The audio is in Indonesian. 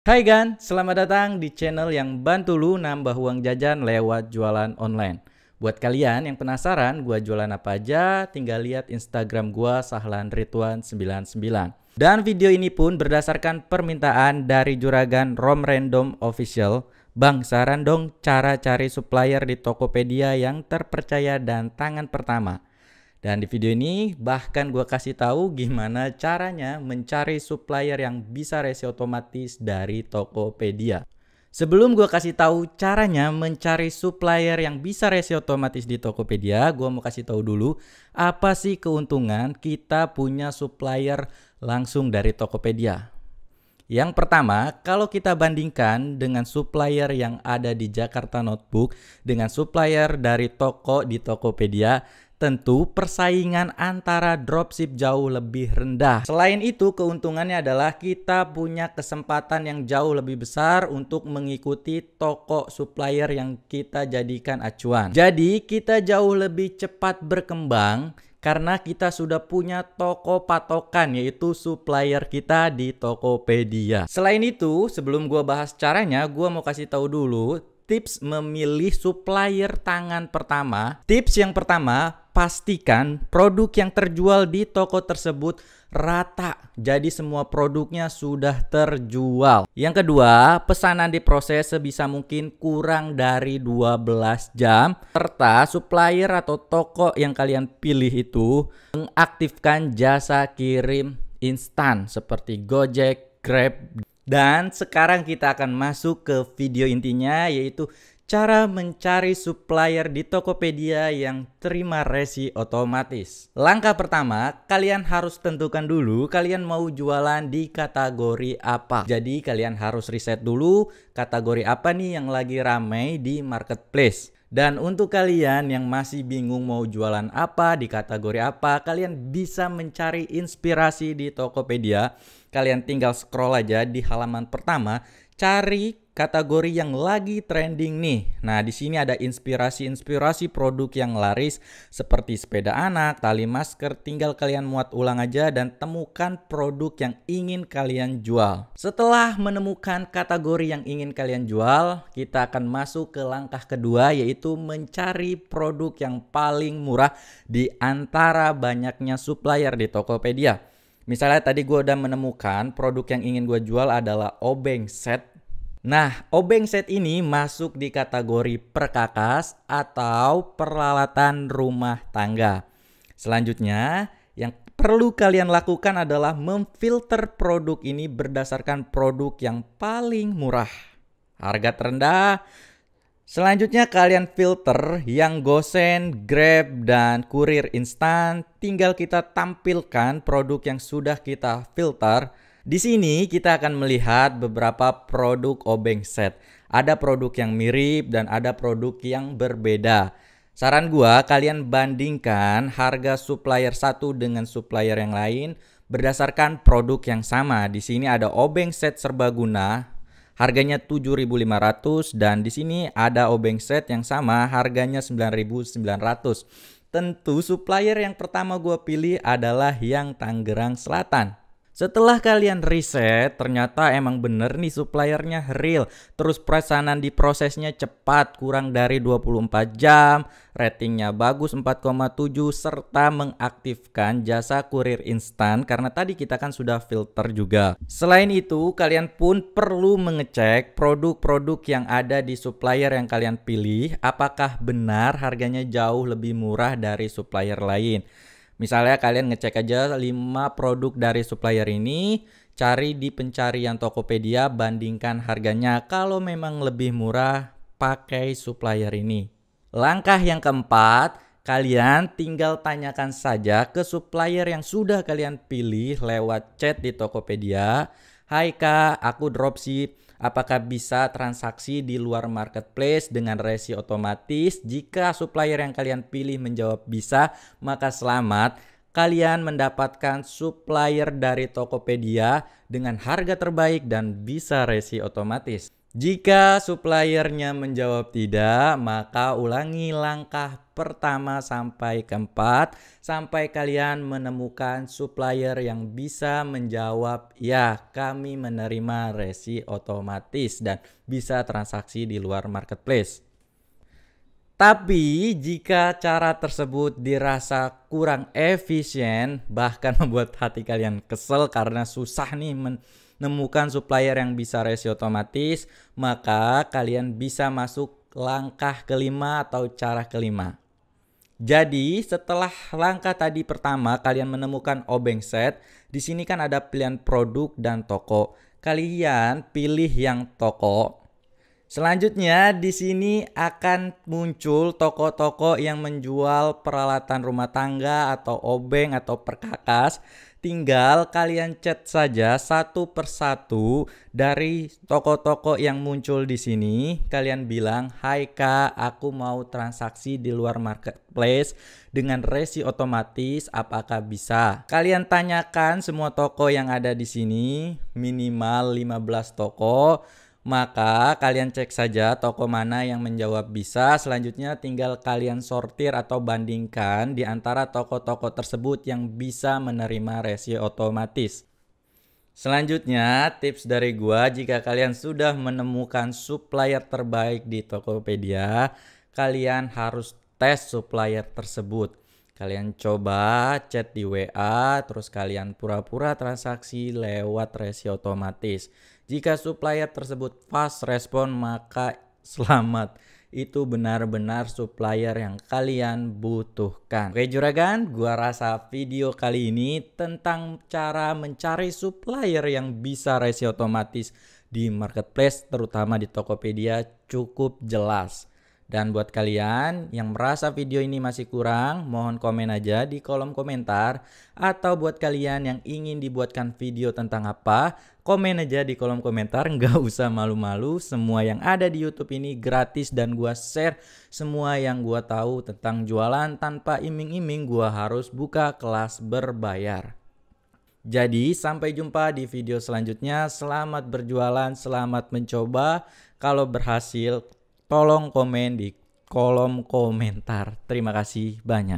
Hai Gan, selamat datang di channel yang bantu lu nambah uang jajan lewat jualan online. Buat kalian yang penasaran gua jualan apa aja, tinggal lihat Instagram gua Sahlan Rituan 99. Dan video ini pun berdasarkan permintaan dari juragan Rom Random Official. Bang, saran dong cara cari supplier di Tokopedia yang terpercaya dan tangan pertama. Dan di video ini bahkan gue kasih tahu gimana caranya mencari supplier yang bisa resi otomatis dari Tokopedia. Sebelum gue kasih tahu caranya mencari supplier yang bisa resi otomatis di Tokopedia, gue mau kasih tahu dulu apa sih keuntungan kita punya supplier langsung dari Tokopedia. Yang pertama, kalau kita bandingkan dengan supplier yang ada di Jakarta Notebook dengan supplier dari toko di Tokopedia, tentu persaingan antara dropship jauh lebih rendah. Selain itu, keuntungannya adalah kita punya kesempatan yang jauh lebih besar untuk mengikuti toko supplier yang kita jadikan acuan. Jadi, kita jauh lebih cepat berkembang karena kita sudah punya toko patokan yaitu supplier kita di Tokopedia. Selain itu, sebelum gua bahas caranya, gua mau kasih tahu dulu tips memilih supplier tangan pertama. Tips yang pertama, pastikan produk yang terjual di toko tersebut rata. Jadi semua produknya sudah terjual. Yang kedua, pesanan diproses sebisa mungkin kurang dari 12 jam serta supplier atau toko yang kalian pilih itu mengaktifkan jasa kirim instan seperti Gojek, Grab dan sekarang kita akan masuk ke video intinya yaitu cara mencari supplier di Tokopedia yang terima resi otomatis. Langkah pertama, kalian harus tentukan dulu kalian mau jualan di kategori apa. Jadi kalian harus riset dulu kategori apa nih yang lagi ramai di marketplace. Dan untuk kalian yang masih bingung mau jualan apa di kategori apa, kalian bisa mencari inspirasi di Tokopedia. Kalian tinggal scroll aja di halaman pertama, cari kategori yang lagi trending nih. Nah, di sini ada inspirasi-inspirasi produk yang laris seperti sepeda anak, tali masker, tinggal kalian muat ulang aja dan temukan produk yang ingin kalian jual. Setelah menemukan kategori yang ingin kalian jual, kita akan masuk ke langkah kedua yaitu mencari produk yang paling murah di antara banyaknya supplier di Tokopedia. Misalnya tadi gue udah menemukan produk yang ingin gue jual adalah obeng set Nah, obeng set ini masuk di kategori perkakas atau peralatan rumah tangga. Selanjutnya, yang perlu kalian lakukan adalah memfilter produk ini berdasarkan produk yang paling murah. Harga terendah. Selanjutnya kalian filter yang gosen, grab, dan kurir instan. Tinggal kita tampilkan produk yang sudah kita filter di sini kita akan melihat beberapa produk obeng set. Ada produk yang mirip dan ada produk yang berbeda. Saran gua kalian bandingkan harga supplier satu dengan supplier yang lain berdasarkan produk yang sama. Di sini ada obeng set serbaguna harganya 7.500 dan di sini ada obeng set yang sama harganya 9.900. Tentu supplier yang pertama gue pilih adalah yang Tangerang Selatan. Setelah kalian riset, ternyata emang bener nih suppliernya real. Terus perasanan di prosesnya cepat, kurang dari 24 jam, ratingnya bagus 4,7 serta mengaktifkan jasa kurir instan karena tadi kita kan sudah filter juga. Selain itu, kalian pun perlu mengecek produk-produk yang ada di supplier yang kalian pilih apakah benar harganya jauh lebih murah dari supplier lain. Misalnya kalian ngecek aja 5 produk dari supplier ini, cari di pencarian Tokopedia, bandingkan harganya. Kalau memang lebih murah, pakai supplier ini. Langkah yang keempat, kalian tinggal tanyakan saja ke supplier yang sudah kalian pilih lewat chat di Tokopedia. Hai kak, aku dropship Apakah bisa transaksi di luar marketplace dengan resi otomatis? Jika supplier yang kalian pilih menjawab bisa, maka selamat. Kalian mendapatkan supplier dari Tokopedia dengan harga terbaik dan bisa resi otomatis. Jika suppliernya menjawab tidak, maka ulangi langkah pertama sampai keempat sampai kalian menemukan supplier yang bisa menjawab ya kami menerima resi otomatis dan bisa transaksi di luar marketplace. Tapi jika cara tersebut dirasa kurang efisien bahkan membuat hati kalian kesel karena susah nih nemukan supplier yang bisa resi otomatis, maka kalian bisa masuk langkah kelima atau cara kelima. Jadi, setelah langkah tadi pertama kalian menemukan obeng set, di sini kan ada pilihan produk dan toko. Kalian pilih yang toko. Selanjutnya di sini akan muncul toko-toko yang menjual peralatan rumah tangga atau obeng atau perkakas Tinggal kalian chat saja satu persatu dari toko-toko yang muncul di sini. Kalian bilang, "Hai Kak, aku mau transaksi di luar marketplace dengan resi otomatis, apakah bisa?" Kalian tanyakan semua toko yang ada di sini, minimal 15 toko maka kalian cek saja toko mana yang menjawab bisa. Selanjutnya tinggal kalian sortir atau bandingkan di antara toko-toko tersebut yang bisa menerima resi otomatis. Selanjutnya, tips dari gua jika kalian sudah menemukan supplier terbaik di Tokopedia, kalian harus tes supplier tersebut. Kalian coba chat di WA, terus kalian pura-pura transaksi lewat resi otomatis. Jika supplier tersebut fast respon, maka selamat itu benar-benar supplier yang kalian butuhkan. Oke juragan, gua rasa video kali ini tentang cara mencari supplier yang bisa resi otomatis di marketplace terutama di Tokopedia cukup jelas. Dan buat kalian yang merasa video ini masih kurang, mohon komen aja di kolom komentar. Atau buat kalian yang ingin dibuatkan video tentang apa, komen aja di kolom komentar. Nggak usah malu-malu, semua yang ada di Youtube ini gratis dan gua share semua yang gua tahu tentang jualan tanpa iming-iming gua harus buka kelas berbayar. Jadi sampai jumpa di video selanjutnya. Selamat berjualan, selamat mencoba. Kalau berhasil tolong komen di kolom komentar. Terima kasih banyak.